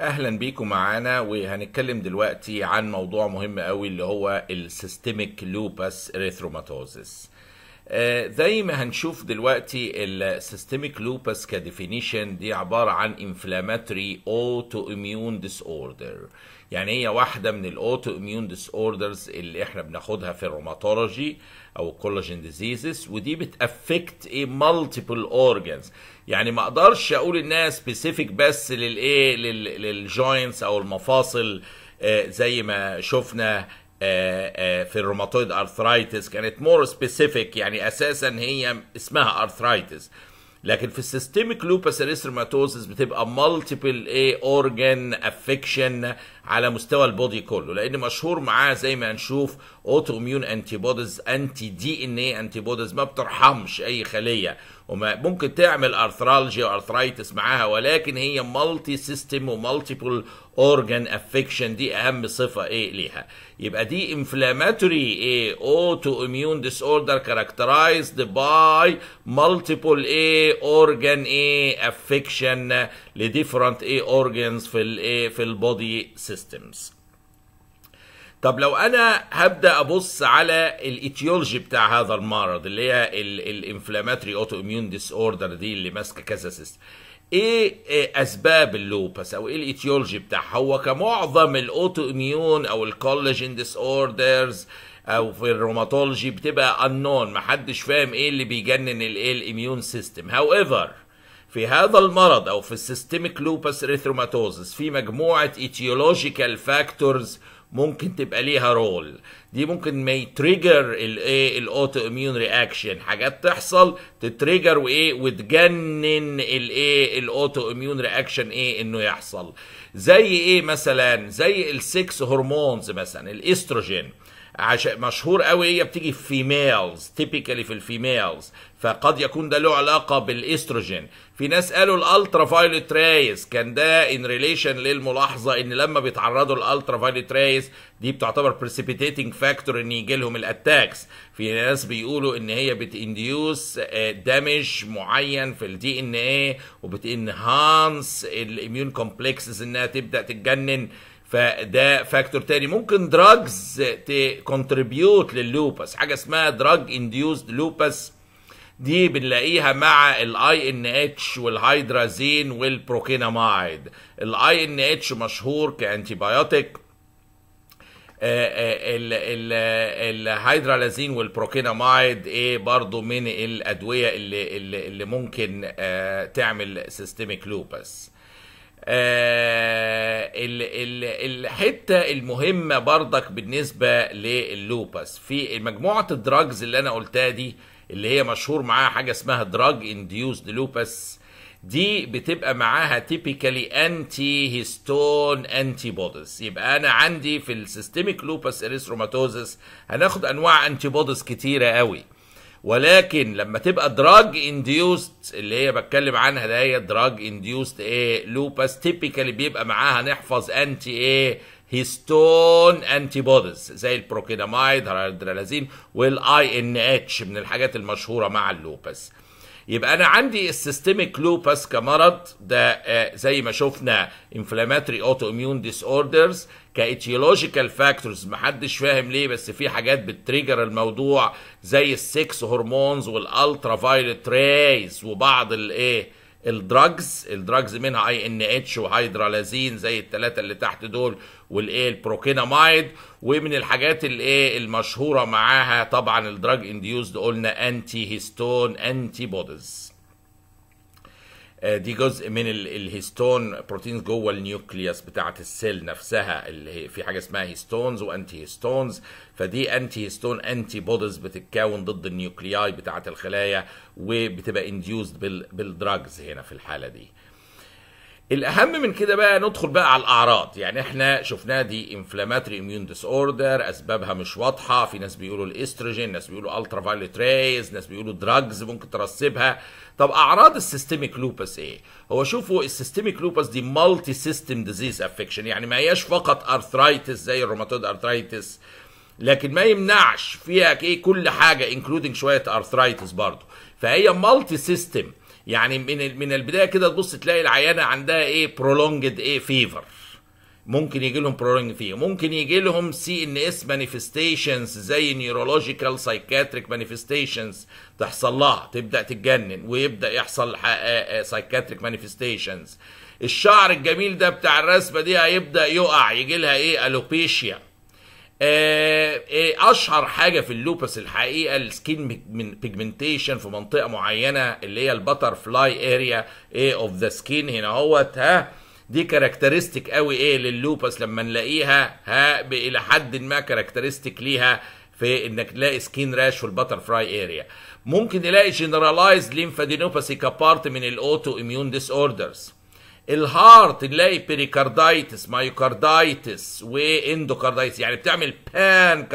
اهلا بيكم معانا وهنتكلم دلوقتي عن موضوع مهم قوي اللي هو السيستميك لوباس اريثروماتوزس آه، زي ما هنشوف دلوقتي السيستميك لوبس كديفينيشن دي عباره عن انفلاماتوري اوتو اميون ديس اوردر يعني هي واحده من الاوتو اميون ديس اوردرز اللي احنا بناخدها في الروماتولوجي او الكولاجين ديزيزز ودي بتافكت ايه مالتيبل اورجانز يعني ما اقدرش اقول انها سبيسيفيك بس للايه للجوينتس او المفاصل آه، زي ما شفنا آه، آه، في الروماتويد ارثرايتس كانت مور سبيسيفيك يعني اساسا هي اسمها ارثرايتس لكن في السيستميك لوبس اريثروماتوزس بتبقى مالتيبل ايه اورجن افكشن على مستوى البودي كله لان مشهور معاه زي ما هنشوف اوتو اميون انتي بوديز انتي دي ان اي انتي بوديز ما بترحمش اي خليه وما ممكن تعمل ارثرالجي وارثرايتس معاها ولكن هي مالتي سيستم ومالتيبل اورجان افكشن دي اهم صفه ايه ليها يبقى دي انفلاماتوري ايه اوتو اميون ديس اوردر كاركترايزد باي مالتيبل ايه اورجان ايه افكشن لديفرنت اي اورجنز في الايه في البودي سيستمز طب لو انا هبدا ابص على الايتيولوجي بتاع هذا المرض اللي هي الانفلاماتري اوتو اميون ديس اوردر دي اللي ماسكه كذا سيستم إيه،, ايه اسباب اللوبس او ايه الايتيولوجي بتاعها هو كمعظم الاوتو اميون او الكولاجين ديس اوردرز او في الروماتولوجي بتبقى انون محدش فاهم ايه اللي بيجنن الايه الاميون سيستم هاو ايفر في هذا المرض أو في السيستميك لوبس ريثروماتوزس في مجموعة ايتيولوجيكال فاكتورز ممكن تبقى ليها رول دي ممكن ما يتريجر الايه الاوتو اميون رياكشن حاجات تحصل تتريجر وايه وتجنن الايه الاوتو اميون رياكشن ايه انه يحصل زي ايه مثلا زي السكس هرمونز مثلا الاستروجين عشان مشهور قوي هي بتيجي في فيميلز تيبيكالي في الفيميلز فقد يكون ده له علاقه بالاستروجين في ناس قالوا الالترا فايلت رايز كان ده ان ريليشن للملاحظه ان لما بيتعرضوا للالترا فايلت رايز دي بتعتبر بريسيبيتيتنج فاكتور ان يجي لهم الاتاكس في ناس بيقولوا ان هي بتانديوس آه، دامج معين في الدي ان ايه وبتنهانس الاميون كومبلكسز انها تبدا تتجنن فده فاكتور تاني ممكن دراجز تكونتريبيوت لللوبس حاجه اسمها دراج انديوزد لوبس دي بنلاقيها مع الاي ان اتش والهيدرازين والبروكينامايد الاي ان اتش مشهور كانتي بايوتيك الهيدرالازين والبروكينامايد ايه برضو من الادويه اللي اللي, اللي ممكن آه، تعمل سيستميك لوبس آه، الحته المهمه برضك بالنسبه للوباس في مجموعه الدراجز اللي انا قلتها دي اللي هي مشهور معاها حاجه اسمها دراج انديوزد لوبس دي بتبقى معاها تيبيكالي انتي هيستون انتي بوديز يبقى انا عندي في السيستميك لوبس اريثروماتوزس هناخد انواع انتي بوديز كتيره قوي ولكن لما تبقى دراج انديوست اللي هي بتكلم عنها ده هي دراج انديوست ايه لوباس تيبيكالي بيبقى معاها نحفظ انتي ايه هيستون انتي بوديز زي البروكينامايد هاردرالازين والاي ان اتش من الحاجات المشهوره مع اللوبس يبقى انا عندي السيستميك لوبس كمرض ده آه، زي ما شفنا انفلاماتري اوتو اميون ديس اوردرز كايتيولوجيكال فاكتورز محدش فاهم ليه بس في حاجات بتريجر الموضوع زي السكس هرمونز والالترا فايلت ريز وبعض الايه الدراجز الدراجز منها اي ان اتش وهيدرالازين زي الثلاثه اللي تحت دول والايه البروكينامايد ومن الحاجات الايه المشهوره معاها طبعا الدراج انديوزد قلنا انتي هيستون انتي بوديز آه، دي جزء من الهيستون بروتينز جوه النيوكليوس بتاعه السيل نفسها اللي في حاجه اسمها هيستونز وانتي هيستونز فدي انتي هيستون انتي بوديز بتتكون ضد النيوكلياي بتاعه الخلايا وبتبقى انديوزد بالدراجز هنا في الحاله دي الاهم من كده بقى ندخل بقى على الاعراض يعني احنا شفناها دي انفلاماتري اميون ديس اوردر اسبابها مش واضحه في ناس بيقولوا الاستروجين ناس بيقولوا الترا فايلت ريز ناس بيقولوا دراجز ممكن ترسبها طب اعراض السيستميك لوبس ايه هو شوفوا السيستميك لوبس دي مالتي سيستم ديزيز افكشن يعني ما هياش فقط ارثرايتس زي الروماتويد ارثرايتس لكن ما يمنعش فيها ايه كل حاجه انكلودنج شويه ارثرايتس برضه فهي مالتي سيستم يعني من من البدايه كده تبص تلاقي العيانه عندها ايه برولونجد ايه فيفر ممكن يجي لهم برولونج فيه ممكن يجي لهم سي ان اس مانيفستيشنز زي نيورولوجيكال سايكاتريك مانيفستيشنز تحصل لها تبدا تتجنن ويبدا يحصل سايكاتريك مانيفستيشنز الشعر الجميل ده بتاع الرسمه دي هيبدا يقع يجي لها ايه الوبيشيا آه، آه، اشهر حاجه في اللوبس الحقيقه السكين بيجمنتيشن في منطقه معينه اللي هي البتر فلاي اريا ايه اوف ذا سكين هنا اهوت ها دي كاركترستيك قوي ايه لللوبس لما نلاقيها ها الى حد ما كاركترستيك ليها في انك تلاقي سكين راش في البتر فلاي اريا ممكن نلاقي جنرالايز ليمفادينوباثي كبارت من الاوتو اميون ديس اوردرز الهارت نلاقي بيريكاردايتس مايوكاردايتس واندوكاردايتس يعني بتعمل بان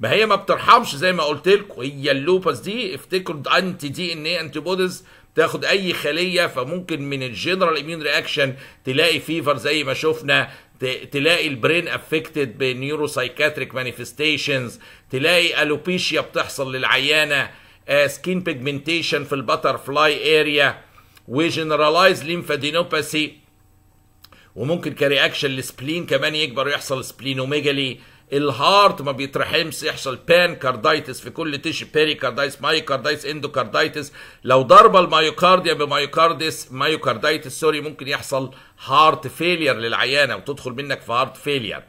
ما هي ما بترحمش زي ما قلت لكم هي اللوبس دي افتكروا انتي دي ان ايه انتي بوديز تاخد اي خليه فممكن من الجنرال اميون رياكشن تلاقي فيفر زي ما شفنا تلاقي البرين افكتد بنيوروسايكاتريك مانيفستيشنز تلاقي الوبيشيا بتحصل للعيانه سكين آه، بيجمنتيشن في البتر فلاي اريا وجنراليز ليمفادينوباثي وممكن كرياكشن للسبلين كمان يكبر ويحصل سبلينوميجالي الهارت ما بيترحمش يحصل بان كاردايتس في كل تيشي بيري كاردايتس اندو كاردايتس لو ضرب المايوكارديا بمايوكارديس مايوكاردايتس سوري ممكن يحصل هارت فيلير للعيانه وتدخل منك في هارت فيلير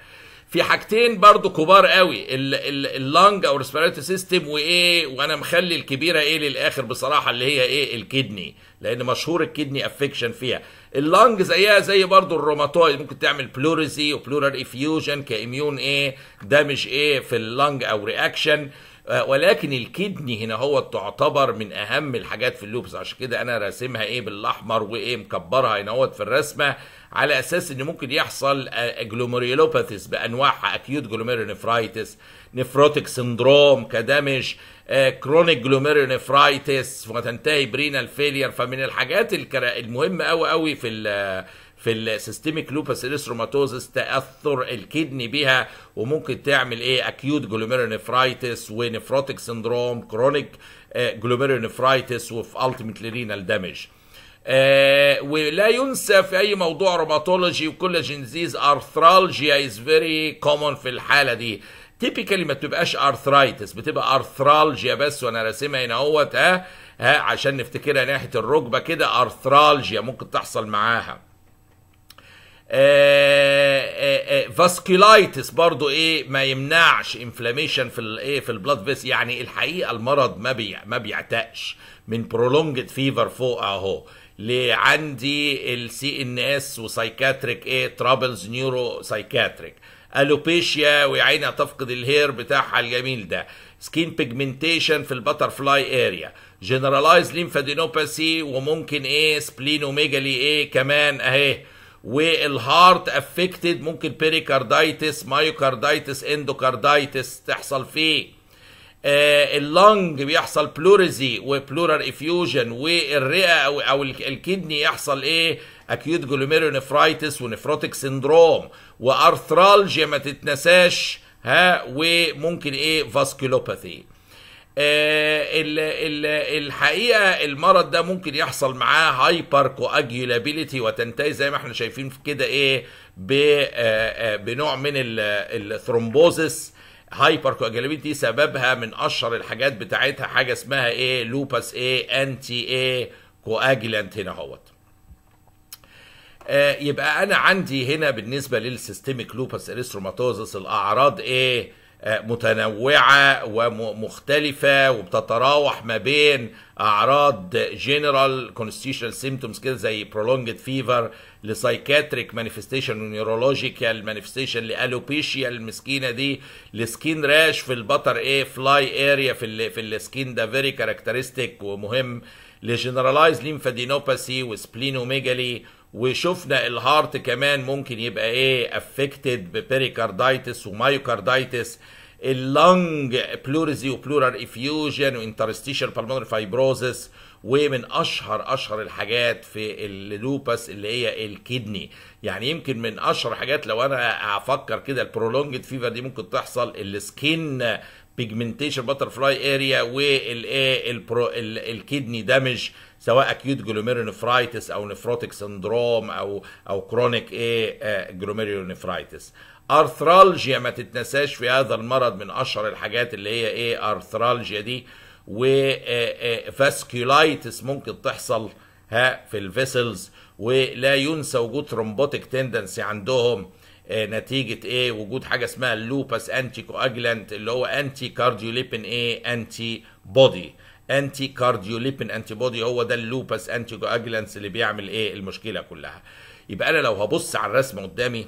في حاجتين برضو كبار قوي اللنج او الريسبيراتوري سيستم وايه وانا مخلي الكبيره ايه للاخر بصراحه اللي هي ايه الكدني لان مشهور الكدني افكشن فيها اللنج زيها زي برضو الروماتويد ممكن تعمل بلوريزي وبلورال افيوجن كاميون ايه دامج ايه في اللنج او رياكشن آه، ولكن الكدني هنا هو تعتبر من اهم الحاجات في اللوبس عشان كده انا راسمها ايه بالاحمر وايه مكبرها هنا هو في الرسمه على اساس ان ممكن يحصل جلوميريولوباثيس بانواعها اكيوت جلوميرونيفرايتس نفروتك سندروم كدمج كرونيك جلوميرونيفرايتس وتنتهي برينال فيلير فمن الحاجات المهمه قوي قوي في الـ في السيستميك لوبس اريثروماتوزس تاثر الكدني بها وممكن تعمل ايه اكيوت جلوميرونيفرايتس ونفروتيك سندروم كرونيك جلوميرونيفرايتس وفي التيميتلي رينال دامج آه ولا ينسى في اي موضوع روماتولوجي وكل جنزيز ارثرالجيا از فيري كومون في الحاله دي تيبيكالي ما بتبقاش ارثرايتس بتبقى ارثرالجيا بس وانا راسمها هنا اهوت ها ها عشان نفتكرها ناحيه الركبه كده ارثرالجيا ممكن تحصل معاها فاسكولايتس آه، آه، آه، برضو ايه ما يمنعش انفلاميشن في الايه في البلاد فيس يعني الحقيقه المرض ما بي ما بيعتقش من برولونجد فيفر فوق اهو عندي السي ان اس وسايكاتريك ايه ترابلز نيورو سايكاتريك الوبيشيا وعينها تفقد الهير بتاعها الجميل ده سكين بيجمنتيشن في البتر فلاي اريا جنرالايز ليمفادينوباثي وممكن ايه سبلينوميجالي ايه كمان اهي والهارت افكتد ممكن بيريكاردايتس مايوكاردايتس اندوكاردايتس تحصل فيه آه اللنج بيحصل بلوريزي وبلورال افيوجن والرئه أو الكدني يحصل ايه اكيوت جلوميرونفرايتس ونفروتيك سندروم وارثرالجيا ما تتنساش ها وممكن ايه فاسكولوباثي آه ال الحقيقه المرض ده ممكن يحصل معاه هايبر كواجيولابيلتي وتنتهي زي ما احنا شايفين في كده ايه آه، آه، بنوع من الثرومبوزس هايبر كواجيولابيلتي سببها من اشهر الحاجات بتاعتها حاجه اسمها ايه لوباس ايه انتي ايه كواجيلانت هنا اهوت آه، يبقى انا عندي هنا بالنسبه للسيستميك لوبس اريثروماتوزس الاعراض ايه آه، متنوعه ومختلفه وبتتراوح ما بين اعراض جنرال كونستيشنال سيمتومز كده زي برولونجد فيفر لسايكاتريك مانيفستيشن ونيورولوجيكال مانيفستيشن لالوبيشيا المسكينه دي لسكين راش في البطر ايه فلاي اريا في الـ في السكين ده فيري كاركترستيك ومهم لجنراليز ليمفادينوباثي وسبلينوميجالي وشفنا الهارت كمان ممكن يبقى ايه افكتد ببريكاردايتس ومايوكاردايتس اللنج بلوريزي وبلورال افيوجن وانترستيشال بالمونري فايبروزس ومن اشهر اشهر الحاجات في اللوبس اللي هي الكدني يعني يمكن من اشهر حاجات لو انا افكر كده البرولونجد فيفر دي ممكن تحصل السكين بيجمنتيشن فلاي اريا والايه الكدني دامج سواء اكيوت جلوميرونفرايتس او نفروتك سندروم او او كرونيك ايه جلوميرونفرايتس ارثرالجيا ما تتنساش في هذا المرض من اشهر الحاجات اللي هي ايه ارثرالجيا دي وفاسكولايتس آه، آه، ممكن تحصل ها في الفيسلز ولا ينسى وجود ترومبوتيك تندنسي عندهم آه، نتيجة ايه وجود حاجة اسمها اللوبس انتي كواجلانت اللي هو انتي كارديوليبين ايه انتي بودي انتي كارديوليبين انتي بودي هو ده اللوبس انتي جواجلانس اللي بيعمل ايه المشكله كلها يبقى انا لو هبص على الرسمه قدامي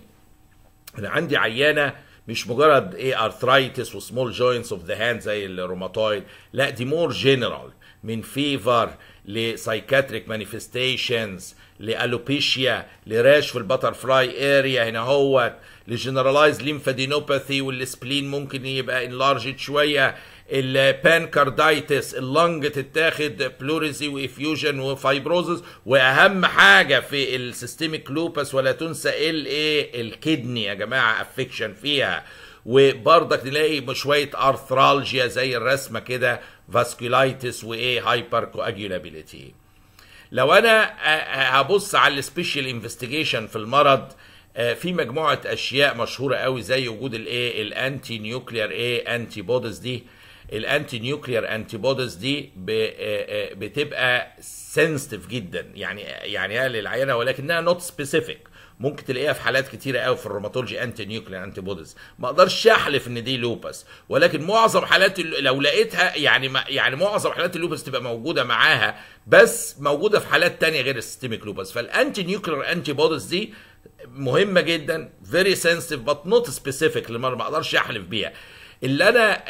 انا عندي عيانه مش مجرد ايه ارثرايتس وسمول جوينتس اوف ذا هاند زي الروماتويد لا دي مور جنرال من فيفر لسايكاتريك مانيفستيشنز لالوبيشيا لراش في البتر فلاي اريا هنا هوت لجنرالايز ليمفادينوباثي والسبلين ممكن يبقى انلارجد شويه البانكارديتس اللنج تتاخد بلوريزي وافيوجن وفايبروزس واهم حاجه في السيستميك لوبس ولا تنسى الايه الكدني يا جماعه افكشن فيها وبرضك نلاقي شويه ارثرالجيا زي الرسمه كده فاسكولايتس وايه هايبر كواجولابيليتي لو انا هبص على السبيشال انفستيجيشن في المرض آه، في مجموعه اشياء مشهوره قوي زي وجود الايه الانتي نيوكليير ايه انتي إيه؟ بوديز دي الانتي نيوكلير انتي بوديز دي آه، آه، بتبقى سنسيتيف جدا يعني يعني للعينه ولكنها نوت سبيسيفيك ممكن تلاقيها في حالات كتيره قوي في الروماتولوجي انتي نيوكلير انتي بوديز ما اقدرش احلف ان دي لوبس ولكن معظم حالات لو لقيتها يعني يعني معظم حالات اللوبس تبقى موجوده معاها بس موجوده في حالات تانية غير السيستميك لوبس فالانتي نيوكلير انتي بوديز دي مهمه جدا فيري سنسيتيف بات نوت سبيسيفيك ما اقدرش احلف بيها اللي انا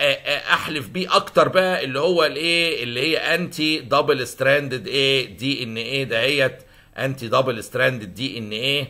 احلف بيه اكتر بقى اللي هو الايه اللي هي انتي دبل ستراندد ايه دي ان ايه دهيت انتي دبل ستراندد دي ان ايه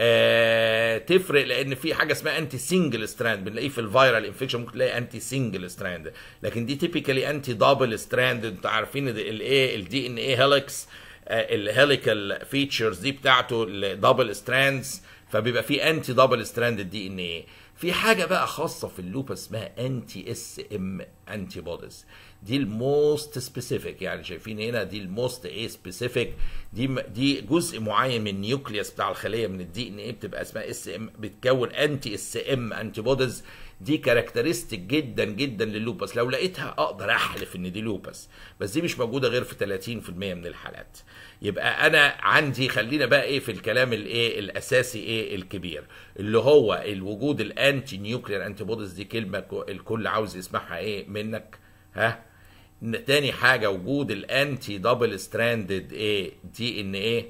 آه تفرق لان في حاجه اسمها انتي سنجل ستراند بنلاقيه في الفيرال انفكشن ممكن تلاقي انتي سنجل ستراند لكن دي تيبيكالي انتي دبل ستراند انتوا عارفين الايه الدي ان ايه هيلكس الهيليكال فيتشرز دي بتاعته الدبل ستراندز فبيبقى في انتي دبل ستراند دي ان ايه في حاجه بقى خاصه في اللوبا اسمها انتي اس ام انتي بوديز دي الموست سبيسيفيك يعني شايفين هنا دي الموست ايه سبيسيفيك دي دي جزء معين من النيوكليوس بتاع الخليه من الدي ان ايه بتبقى اسمها اس ام بتكون انتي اس ام انتي بوديز دي كاركترستيك جدا جدا للوبس لو لقيتها اقدر احلف ان دي لوبس بس دي مش موجوده غير في 30% من الحالات يبقى انا عندي خلينا بقى ايه في الكلام الايه الاساسي ايه الكبير اللي هو الوجود الانتي نيوكلير انتي بوديز دي كلمه الكل عاوز يسمعها ايه منك ها تاني حاجه وجود الانتي دبل ستراندد ايه دي ان ايه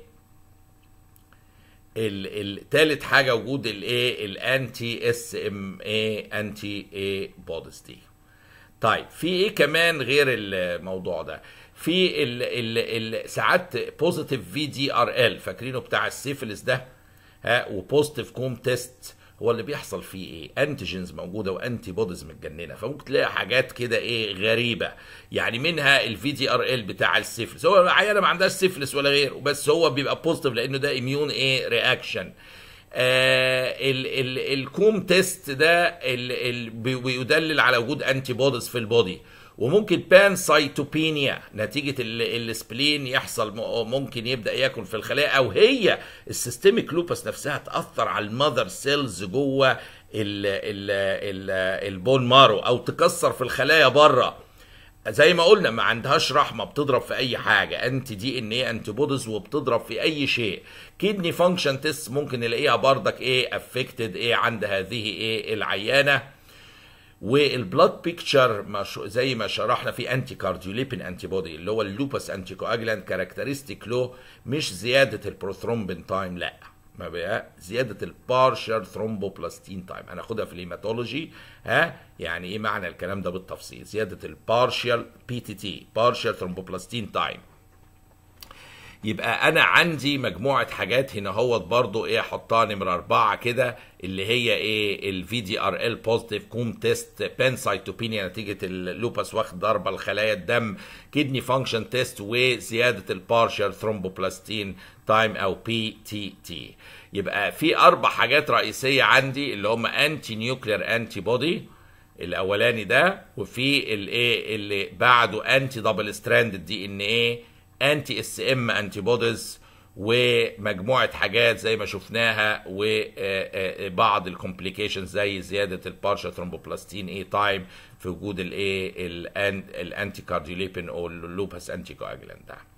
التالت حاجه وجود الايه الانتي اس ام اي انتي ايه بوديز دي طيب في ايه كمان غير الموضوع ده في ال ال ال ساعات بوزيتيف في دي ار ال فاكرينه بتاع السيفلس ده ها وبوزيتيف كوم تيست هو اللي بيحصل فيه ايه انتيجينز موجوده وانتي بوديز متجننه فممكن تلاقي حاجات كده ايه غريبه يعني منها الفي دي ار ال بتاع السيفلس هو عيانه ما عندهاش سيفلس ولا غيره بس هو بيبقى بوزيتيف لانه ده اميون ايه رياكشن آه الكوم تيست ده ال ال بيدلل على وجود انتي بوديز في البودي وممكن بان سايتوبينيا نتيجه السبلين يحصل ممكن يبدا ياكل في الخلايا او هي السيستميك لوبس نفسها تاثر على المذر سيلز جوه البون مارو او تكسر في الخلايا بره زي ما قلنا ما عندهاش رحمه بتضرب في اي حاجه انت دي ان ايه انتي بوديز وبتضرب في اي شيء كيدني فانكشن تيست ممكن نلاقيها بردك ايه افكتد ايه عند هذه ايه العيانه والبلاد بيكتشر زي ما شرحنا في انتي كارديوليبين انتي بودي اللي هو اللوبس انتي كواجلانت كاركترستيك له مش زياده البروثرومبين تايم لا ما بقى زياده البارشر ثرومبوبلاستين تايم هناخدها في الهيماتولوجي ها يعني ايه معنى الكلام ده بالتفصيل زياده البارشر بي تي تي بارشر ثرومبوبلاستين تايم يبقى انا عندي مجموعه حاجات هنا هوت برضو ايه احطها نمره اربعه كده اللي هي ايه الـ دي ار ال بوزيتيف كوم تيست بنسايتوبينيا نتيجه اللوبس واخد ضربه لخلايا الدم كدني فانكشن تيست وزياده البارشر ثرومبوبلاستين تايم او بي تي تي يبقى في اربع حاجات رئيسيه عندي اللي هم انتي نيوكلير انتي بودي الاولاني ده وفي الايه اللي بعده انتي دبل ستراند دي ان ايه انتي اس ام انتي بوديز ومجموعه حاجات زي ما شفناها وبعض آه، آه، آه، الكومبليكيشنز زي زياده البارشا ثرومبوبلاستين اي تايم في وجود الايه الانتي كارديوليبين او اللوبس انتي كواجلان ده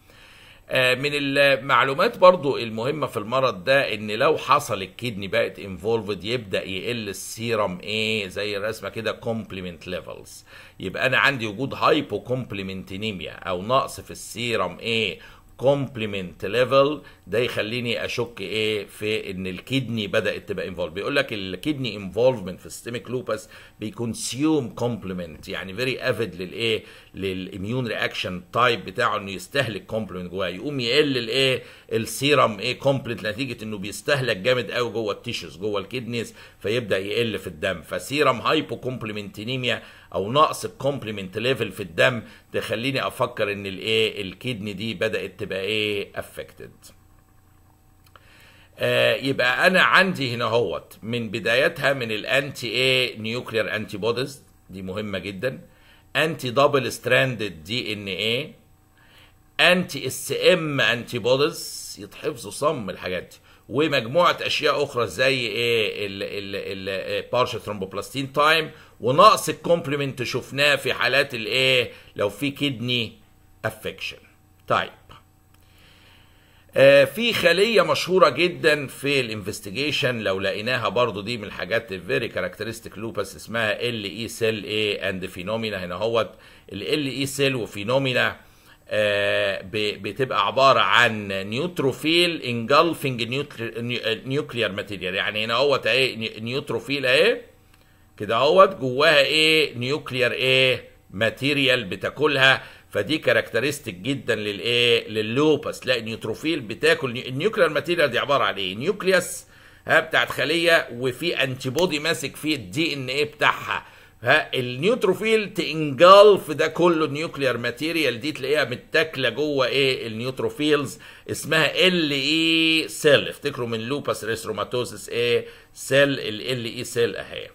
آه، من المعلومات برضو المهمة في المرض ده ان لو حصل الكدني بقت انفولفد يبدأ يقل السيرم ايه زي الرسمة كده كومبليمنت ليفلز يبقى انا عندي وجود هايبو كومبلمنتينيميا او نقص في السيرم ايه كومبلمنت ليفل ده يخليني اشك ايه في ان الكدني بدات تبقى انفولف بيقول لك الكدني انفولفمنت في السيستميك لوبس بيكونسيوم كومبلمنت يعني فيري افيد للايه للاميون رياكشن تايب بتاعه انه يستهلك كومبلمنت جواه يقوم يقل الايه السيرم ايه كومبلمنت إيه، نتيجه انه بيستهلك جامد قوي جوه التيشوز جوه الكدنيز فيبدا يقل في الدم فسيرم هايبو كومبلمنتينيميا او نقص الكومبلمنت ليفل في الدم تخليني افكر ان الايه الكيدني دي بدات تبقى ايه افكتد آه يبقى انا عندي هنا هوت من بدايتها من الانتي ايه نيوكلير انتي بوديز دي مهمه جدا انتي دبل ستراندد دي ان ايه انتي اس ام انتي بوديز يتحفظوا صم الحاجات دي ومجموعه اشياء اخرى زي ايه البارشه ثرومبوبلاستين تايم ونقص الكومبلمنت شفناه في حالات الايه لو في كدني افكشن طيب آه في خليه مشهوره جدا في الانفستيجيشن لو لقيناها برضو دي من الحاجات الفيري كاركترستيك لوبس اسمها e ال اي سيل اي اند فينومينا هنا اهوت ال اي سيل وفينومينا آه بتبقى عباره عن نيوتروفيل انجلفنج نيوكليير ماتيريال يعني هنا اهوت اهي نيوتروفيل اهي كده اهوت جواها ايه نيوكليير ايه ماتيريال بتاكلها فدي كاركترستيك جدا للايه لللوبس لا النيوتروفيل بتاكل النيوكليير ماتيريال دي عباره عن ايه نيوكليوس ها بتاعت خليه وفي انتي بودي ماسك فيه الدي ان ايه بتاعها ها النيوتروفيل تنجلف ده كله النيوكليير ماتيريال دي تلاقيها متاكله جوه ايه النيوتروفيلز اسمها ال اي سيل افتكروا من لوبس ريستروماتوزس ايه سيل ال اي سيل اهي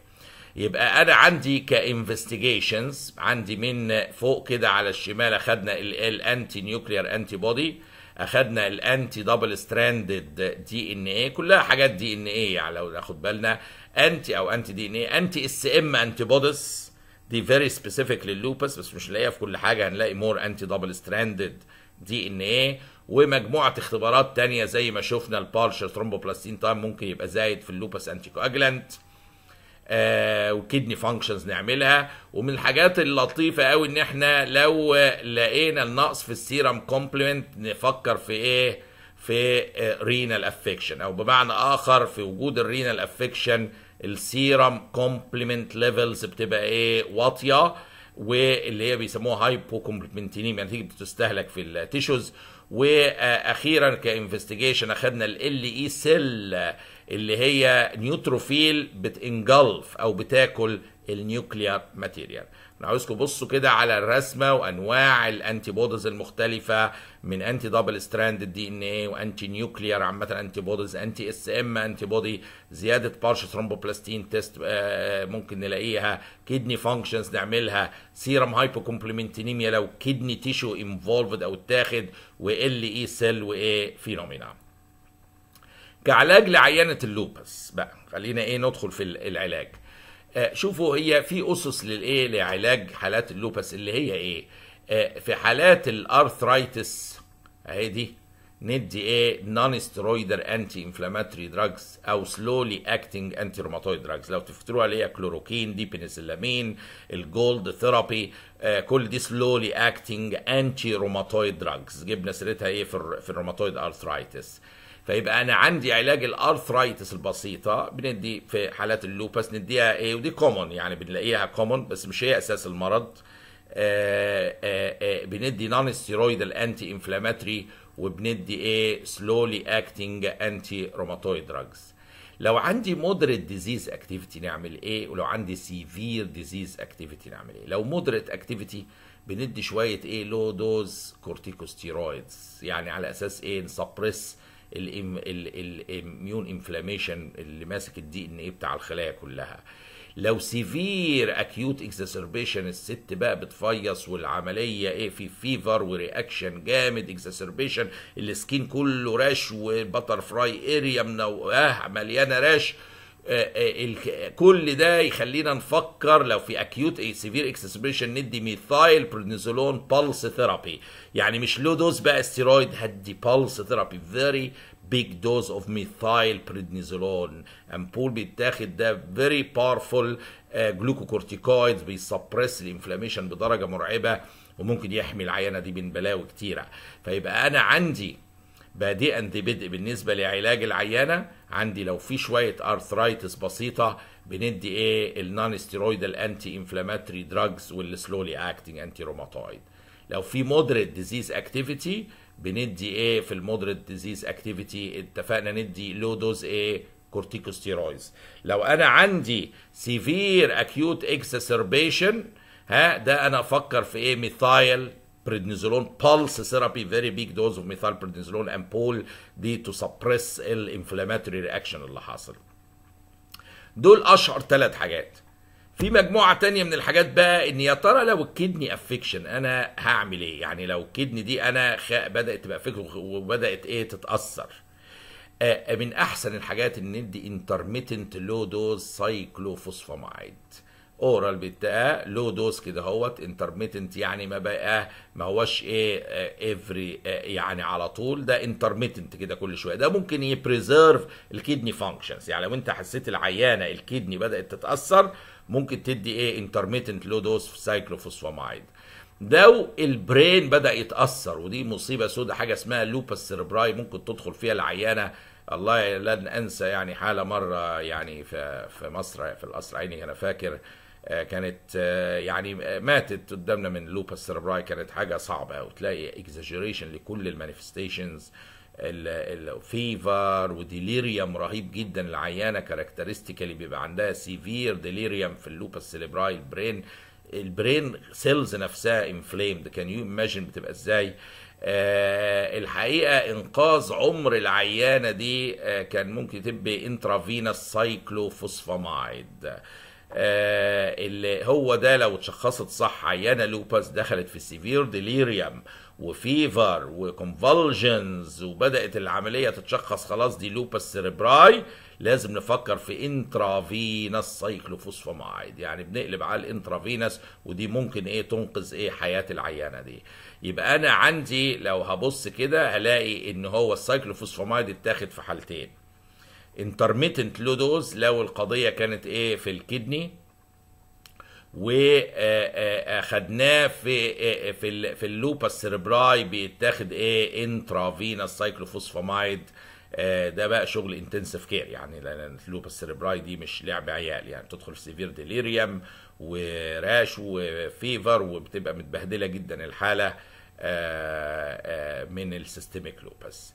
يبقى انا عندي كانفستيجيشنز عندي من فوق كده على الشمال اخدنا الانتي نيوكلير انتي بودي اخدنا الانتي دبل ستراندد دي ان ايه كلها حاجات دي ان ايه يعني لو ناخد بالنا انتي او انتي دي ان ايه انتي اس ام انتي بوديز دي فيري سبيسيفيك لللوبس بس مش هنلاقيها في كل حاجه هنلاقي مور انتي دبل ستراندد دي ان ايه ومجموعه اختبارات تانية زي ما شفنا البارشر ترومبوبلاستين تايم ممكن يبقى زايد في اللوبس انتي كواجلانت آه، وكدني فانكشنز نعملها ومن الحاجات اللطيفه قوي ان احنا لو لقينا النقص في السيرم كومبلمنت نفكر في ايه في رينال آه، افكشن او بمعنى اخر في وجود الرينال افكشن السيرم كومبلمنت ليفلز بتبقى ايه واطيه واللي هي بيسموها هايبو كومبلمنتينيميا يعني تيجي بتستهلك في التيشوز واخيرا كانفستيجيشن اخذنا ال ال اي سيل اللي هي نيوتروفيل بتنجلف او بتاكل النيوكليار ماتيريال انا عاوزكم بصوا كده على الرسمه وانواع الانتي بوديز المختلفه من انتي دبل ستراند دي ان اي وانتي نيوكليار عامه انتي بوديز انتي اس ام انتي بودي زياده بارش ثرومبوبلاستين تيست ممكن نلاقيها كدني فانكشنز نعملها سيرم هايبو كومبلمنتينيميا لو كدني تيشو انفولفد او اتاخد وال اي سيل وايه فينومينا كعلاج لعينه اللوبس بقى خلينا ايه ندخل في العلاج آه، شوفوا هي في اسس للايه لعلاج حالات اللوبس اللي هي ايه آه، في حالات الارثرايتس اهي دي ندي ايه نون سترويدر انتي انفلاماتوري دراجز او سلولي اكتنج انتي روماتويد دراجز لو تفتكروا اللي هي كلوروكين دي بنسلامين الجولد ثيرابي آه كل دي سلولي اكتنج انتي روماتويد دراجز جبنا سيرتها ايه في, الروماتويد ارثرايتس فيبقى انا عندي علاج الارثرايتس البسيطه بندي في حالات اللوبس نديها ايه ودي كومون يعني بنلاقيها كومون بس مش هي اساس المرض آآ آه، آآ آه، آه، بندي نون ستيرويدال انتي انفلاماتري وبندي ايه سلولي اكتنج انتي روماتويد دراجز لو عندي مودريت ديزيز اكتيفيتي نعمل ايه ولو عندي سيفير ديزيز اكتيفيتي نعمل ايه لو مودريت اكتيفيتي بندي شويه ايه لو دوز كورتيكوستيرويدز يعني على اساس ايه نسبرس الاميون انفلاميشن اللي ماسك الدي ان ايه بتاع الخلايا كلها لو سيفير اكيوت اكزاسربيشن الست بقى بتفيص والعمليه ايه في فيفر ورياكشن جامد اكزاسربيشن السكين كله رش وبتر فراي اريا منوقاه مليانه رش آه، آه، كل ده يخلينا نفكر لو في اكيوت اي سيفير اكسسبريشن ندي ميثايل برينيزولون بالس ثيرابي يعني مش لو دوز بقى استيرويد هدي بالس ثيرابي فيري بيج دوز اوف ميثايل بريدنيزولون امبول بيتاخد ده فيري باورفول جلوكوكورتيكويد بيسبرس الانفلاميشن بدرجه مرعبه وممكن يحمي العينه دي من بلاوي كتيره فيبقى انا عندي بادئا ذي بدء بالنسبه لعلاج العيانه عندي لو في شويه ارثرايتس بسيطه بندي ايه النون ستيرويدال انتي انفلاماتري دراجز والسلولي اكتنج انتي روماتويد لو في مودريت ديزيز اكتيفيتي بندي ايه في المودريت ديزيز اكتيفيتي اتفقنا ندي لو دوز ايه كورتيكوستيرويدز لو انا عندي سيفير اكيوت اكسسربيشن ها ده انا افكر في ايه ميثايل prednisolone pulse therapy, very big dose of methylprednisolone and pol دي to suppress الانفلاماتوري رياكشن اللي حاصل. دول اشهر ثلاث حاجات. في مجموعة تانية من الحاجات بقى ان يا ترى لو الكدني افكشن انا هعمل ايه؟ يعني لو الكدني دي انا خ... بدأت تبقى افكشن وبدأت ايه تتأثر. آه، آه، من احسن الحاجات ان ندي انترميتنت لو دوز سايكلوفوسفامايد. اورال بيتقى لو دوز كده هوت انترميتنت يعني ما بقى ما هوش ايه افري يعني على طول ده انترميتنت كده كل شويه ده ممكن يبريزرف الكدني فانكشنز يعني لو انت حسيت العيانه الكدني بدات تتاثر ممكن تدي ايه انترميتنت لو دوز سايكلوفوسفامايد لو البرين بدا يتاثر ودي مصيبه سودة حاجه اسمها لوبس سيربراي ممكن تدخل فيها العيانه الله لن انسى يعني حاله مره يعني في في مصر في القصر عيني انا فاكر آه، كانت آه، يعني آه، ماتت قدامنا من لوبس سيربراي كانت حاجه صعبه وتلاقي اكزاجيريشن لكل المانيفستيشنز الفيفر وديليريوم رهيب جدا العيانه كاركترستيكالي بيبقى عندها سيفير ديليريوم في اللوبس سيربراي البرين البرين سيلز نفسها انفليمد كان يو ايماجن بتبقى ازاي آه الحقيقه انقاذ عمر العيانه دي آه كان ممكن تبقى انترافينس سايكلوفوسفامايد آه، اللي هو ده لو اتشخصت صح عيانه لوباس دخلت في سيفير ديليريوم وفيفر وكونفولجنز وبدات العمليه تتشخص خلاص دي لوباس سيربراي لازم نفكر في انترافينس سايكلوفوسفامايد يعني بنقلب على الانترافينس ودي ممكن ايه تنقذ ايه حياه العيانه دي يبقى انا عندي لو هبص كده هلاقي ان هو السايكلوفوسفامايد اتاخد في حالتين انترميتنت لودوز لو القضيه كانت ايه في الكدني واخدناه آه، آه، آه، في في في اللوبا سيربراي بيتاخد ايه انترافينا سايكلوفوسفامايد ده بقى شغل انتنسيف كير يعني لان اللوبا سيربراي دي مش لعب عيال يعني تدخل في سيفير ديليريوم وراش وفيفر وبتبقى متبهدله جدا الحاله من السيستميك لوبس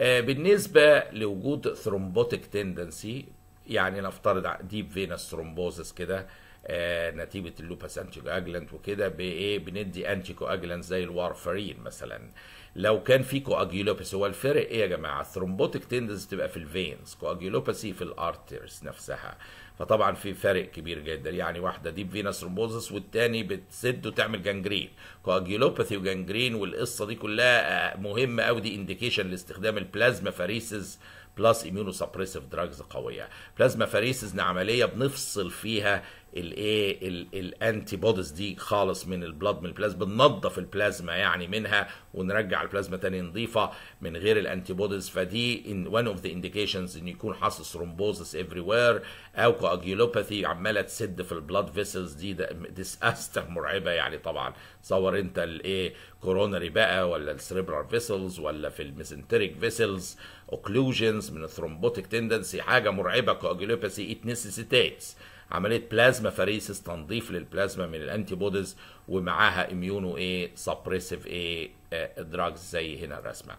آه، بالنسبة لوجود ثرومبوتيك تندنسي يعني نفترض ديب فينس ثرومبوزس كده آه، نتيجة اللوبس انتيكو اجلانت وكده بايه بندي انتيكو اجلانت زي الوارفرين مثلا لو كان في كواجيولوباسي هو الفرق ايه يا جماعه الثرومبوتيك تندنسي تبقى في الفينز كواجيولوباسي في الارترز نفسها فطبعا في فرق كبير جدا يعني واحده ديب فينس رومبوزس والتاني بتسد وتعمل جانجرين كواجيولوباثي وجانجرين والقصه دي كلها آه، مهمه قوي دي انديكيشن لاستخدام البلازما فاريسز بلس اميونو سبريسيف دراجز قويه بلازما فاريسز عمليه بنفصل فيها الايه الانتي بوديز دي خالص من البلاد من البلازما بننظف البلازما يعني منها ونرجع البلازما تاني نظيفه من غير الانتي بوديز فدي ان وان اوف ذا انديكيشنز ان يكون حاسس ثرومبوزس افري وير او كواجيولوباثي عماله تسد في البلاد فيسلز دي ديساستر مرعبه يعني طبعا تصور انت الايه كوروناري بقى ولا السريبرال فيسلز ولا في الميزنتريك فيسلز اوكلوجنز من الثرومبوتيك تندنسي حاجه مرعبه ات اتنسيسيتيتس عمليه بلازما فريسس تنظيف للبلازما من الانتي بوديز ومعاها اميونو ايه سبريسيف ايه دراجز زي هنا الرسمه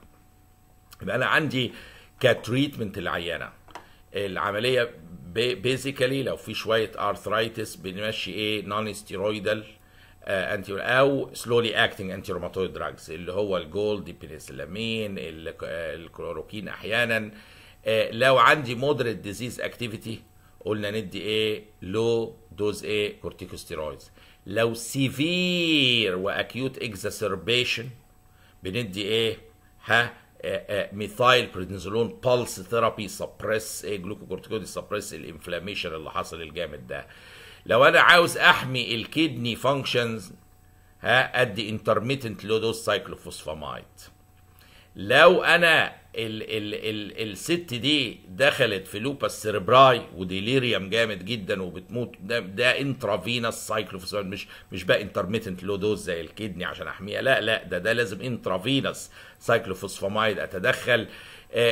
يبقى انا عندي كتريتمنت العيانه العمليه بيزيكالي لو في شويه ارثرايتس بنمشي ايه نون ستيرويدال انتي آه، او سلولي اكتنج انتي روماتويد دراجز اللي هو الجولد البنسلامين آه، الكلوروكين احيانا آه، لو عندي مودريت ديزيز اكتيفيتي قلنا ندي ايه لو دوز ايه كورتيكوستيرويدز لو سيفير واكيوت اكزاسربيشن بندي ايه ها ميثايل بريدنزولون بالس ثيرابي سبريس ايه جلوكوكورتيكويد سبريس الانفلاميشن اللي حصل الجامد ده لو انا عاوز احمي الكدني فانكشنز ها ادي انترميتنت لودوز سايكلوفوسفامايد لو انا ال ال ال الست دي دخلت في لوبا سيربراي وديليريوم جامد جدا وبتموت ده, ده انترافينس سايكلوفوسفامايد مش مش بقى انترميتنت لو دوز زي الكدني عشان احميها لا لا ده ده لازم انترافينس سايكلوفوسفامايد اتدخل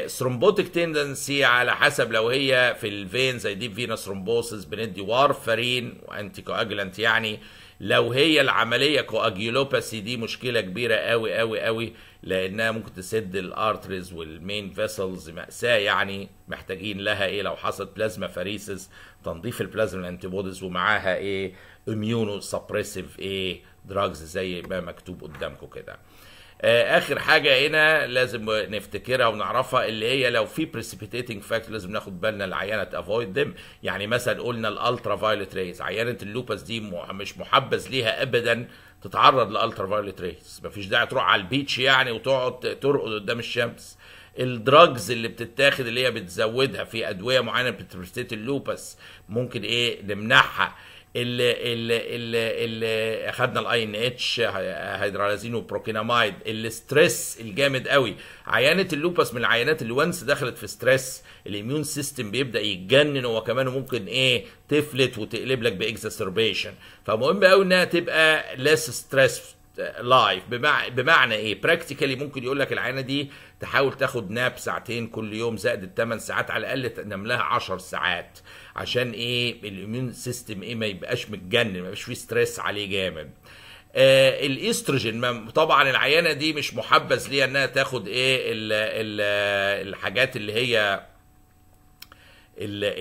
ثرومبوتيك آه، تندنسي على حسب لو هي في الفين زي دي فينا ثرومبوسس بندي وارفرين وانتي كواجلانت يعني لو هي العمليه كواجيلوباسي دي مشكله كبيره قوي قوي قوي لانها ممكن تسد الارتريز والمين فيسلز ماساه يعني محتاجين لها ايه لو حصلت بلازما فاريسز تنظيف البلازما الانتي بوديز ومعاها ايه اميونو سبريسيف ايه دراجز زي ما مكتوب قدامكم كده آه، اخر حاجه هنا لازم نفتكرها ونعرفها اللي هي لو في بريسيبيتيتنج فاكتور لازم ناخد بالنا العينه تافويد ديم يعني مثلا قلنا الالترا فايولت ريز عينه اللوبس دي مش محبذ ليها ابدا تتعرض لالترا فايولت ريز مفيش داعي تروح على البيتش يعني وتقعد ترقد قدام الشمس الدراجز اللي بتتاخد اللي هي بتزودها في ادويه معينه بتبرستيت اللوبس ممكن ايه نمنعها ال ال ال ال خدنا الاي ان اتش هيدرالازين وبروكينامايد الاستريس الجامد قوي عينه اللوبس من العينات اللي وانس دخلت في ستريس الاميون سيستم بيبدا يتجنن هو كمان ممكن ايه تفلت وتقلب لك باكزاسربيشن فمهم قوي انها تبقى less ستريس لايف بمعنى ايه براكتيكالي ممكن يقول لك العينه دي تحاول تاخد ناب ساعتين كل يوم زائد الثمان ساعات على الاقل تنام لها 10 ساعات عشان ايه الاميون سيستم ايه ما يبقاش متجنن ما يبقاش فيه ستريس عليه جامد آه الاستروجين طبعا العيانه دي مش محبذ ليها انها تاخد ايه الـ الـ الحاجات اللي هي اللي,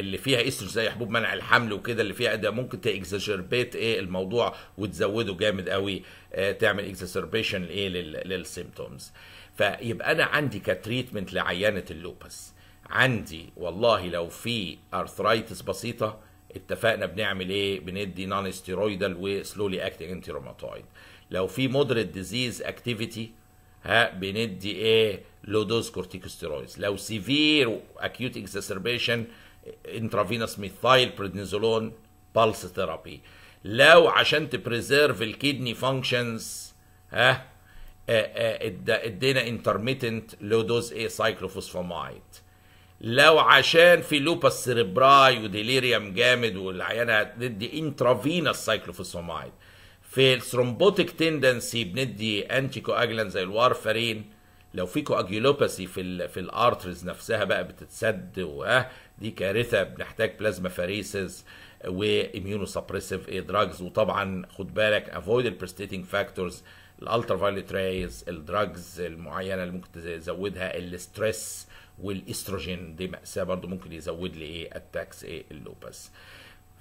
اللي فيها استروس زي حبوب منع الحمل وكده اللي فيها ده ممكن تاكزاجربيت ايه الموضوع وتزوده جامد قوي آه، تعمل اكزاجربيشن ايه للسيمتومز فيبقى انا عندي كتريتمنت لعيانه اللوبس عندي والله لو في ارثرايتس بسيطه اتفقنا بنعمل ايه بندي نون ستيرويدال وسلولي اكتنج انتي روماتويد لو في مودريت ديزيز اكتيفيتي ها بندي ايه لو دوز كورتيكوستيرويدز لو سيفير اكيوت اكزاسربيشن انترافينوس ميثايل بريدنيزولون بالس ثيرابي لو عشان تبريزيرف الكدني فانكشنز ها آه، آه، ادينا انترميتنت لو دوز ايه سايكلوفوسفامايد لو عشان في لوبس سيربراي وديليريوم جامد والعيانه هتدي انترافينوس سايكلوفوسفامايد في الثرومبوتيك تندنسي بندي انتي كواجلان زي الوارفارين لو في كواجيولوباثي في الـ في الارترز نفسها بقى بتتسد واه دي كارثه بنحتاج بلازما فاريسز واميونو سبريسيف دراجز وطبعا خد بالك افويد البريستيتنج فاكتورز الالترا فايلت رايز الدراجز المعينه اللي ممكن تزودها الاستريس والاستروجين دي ماساه برضو ممكن يزود لي ايه اتاكس ايه اللوبس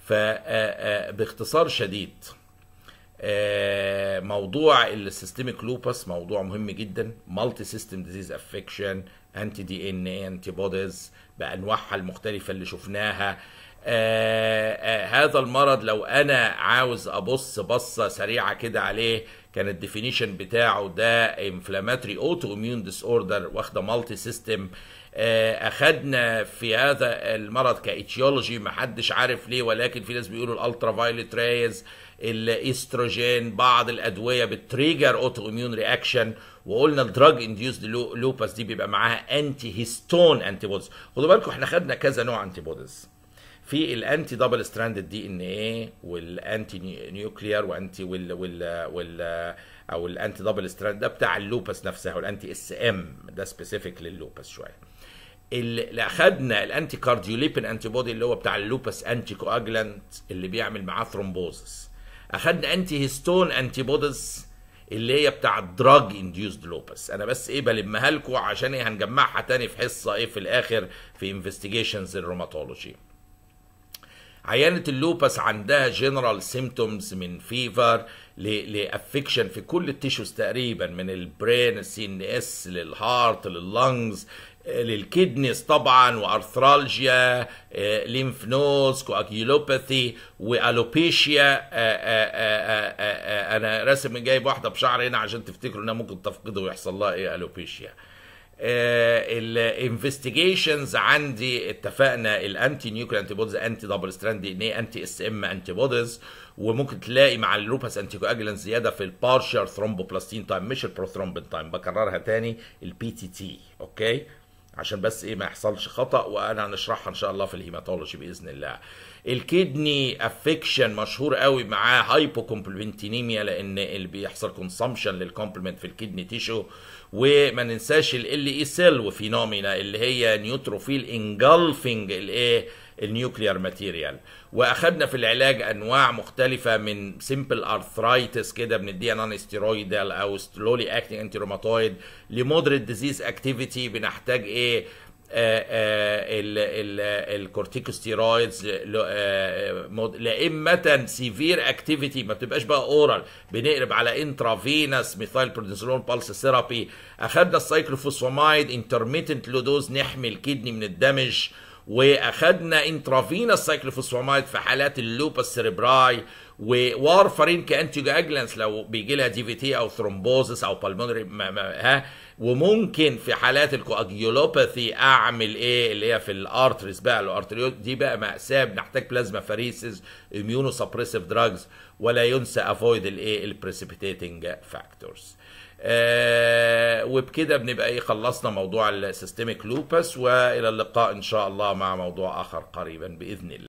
فباختصار آه، آه، شديد آه، موضوع السيستميك لوبس موضوع مهم جدا مالتي سيستم ديزيز افكشن انتي دي ان اي انتي بوديز بانواعها المختلفه اللي شفناها آه،, آه هذا المرض لو انا عاوز ابص بصه سريعه كده عليه كان الديفينيشن بتاعه ده انفلاماتري اوتو اميون ديس اوردر واخده مالتي سيستم آه، اخدنا في هذا المرض كايتيولوجي محدش عارف ليه ولكن في ناس بيقولوا الالترا فايلت ريز الاستروجين بعض الادويه بتريجر اوتو اميون رياكشن وقلنا الدراج انديوسد لوباس دي بيبقى معاها انتي هيستون انتي بودز خدوا بالكم احنا خدنا كذا نوع انتي بودز في الانتي دبل ستراند دي ان ايه والانتي نيوكليير وانتي وال وال وال او الانتي دبل ستراند ده بتاع اللوبس نفسها والانتي اس ام ده سبيسيفيك لللوبس شويه اللي اخذنا الانتي كارديوليبين انتي بودي اللي هو بتاع اللوبس انتي كواجلانت اللي بيعمل معاه ثرومبوزس اخدنا انتي هيستون انتي بودز اللي هي بتاع دراج انديوسد لوبس انا بس ايه بلمها لكم عشان ايه هنجمعها تاني في حصه ايه في الاخر في انفستيجيشنز الروماتولوجي عيانة اللوبس عندها جنرال سيمتومز من فيفر لافكشن في كل التيشوز تقريبا من البرين السي ان اس للهارت لللنجز للكيدنيز طبعا وارثرالجيا ليمف نوز كواجيولوباثي والوبيشيا انا راسم جايب واحده بشعر هنا عشان تفتكروا انها ممكن تفقده ويحصل لها ايه الوبيشيا آه، الانفستيجيشنز عندي اتفقنا الانتي نيوكل انتي بوديز انتي دبل ستراند دي ان اي انتي اس ام انتي بوديز وممكن تلاقي مع اللوبس انتيكو كواجلان زياده في البارشر ثرومبوبلاستين تايم مش البروثرومبين تايم بكررها تاني البي تي تي اوكي عشان بس ايه ما يحصلش خطا وانا هنشرحها ان شاء الله في الهيماتولوجي باذن الله الكدني افكشن مشهور قوي معاه هايبوكومبلمنتينيميا لان اللي بيحصل كونسامشن للكومبلمنت في الكدني تيشو وما ننساش ال اي e سيل نومينا اللي هي نيوتروفيل انجلفنج الايه النيوكليار ماتيريال واخدنا في العلاج انواع مختلفه من سيمبل ارثرايتس كده بنديها نون ستيرويدال او سلولي اكتنج انتي روماتويد لمودريت ديزيز اكتيفيتي بنحتاج ايه الكورتيكوستيرويدز لائمة سيفير اكتيفيتي ما بتبقاش بقى اورال بنقلب على انترافينس ميثايل برودنسولون بالس ثيرابي اخذنا السايكلوفوسفامايد انترميتنت لودوز نحمي الكدني من الدمج واخذنا انترافينا السايكلوفوسفامايد في حالات اللوبا السيربراي ووارفرين كانتيجاجلانس لو بيجي لها دي في تي او ثرومبوزس او بالمونري ها وممكن في حالات الكواجيولوباثي اعمل ايه اللي هي في الارتريس بقى الارتريوز دي بقى ماساه بنحتاج بلازما فريسز اميونو سبريسيف دراجز ولا ينسى افويد الايه البريسيبيتيتنج فاكتورز آه وبكده بنبقى ايه خلصنا موضوع السيستميك لوبس والى اللقاء ان شاء الله مع موضوع اخر قريبا باذن الله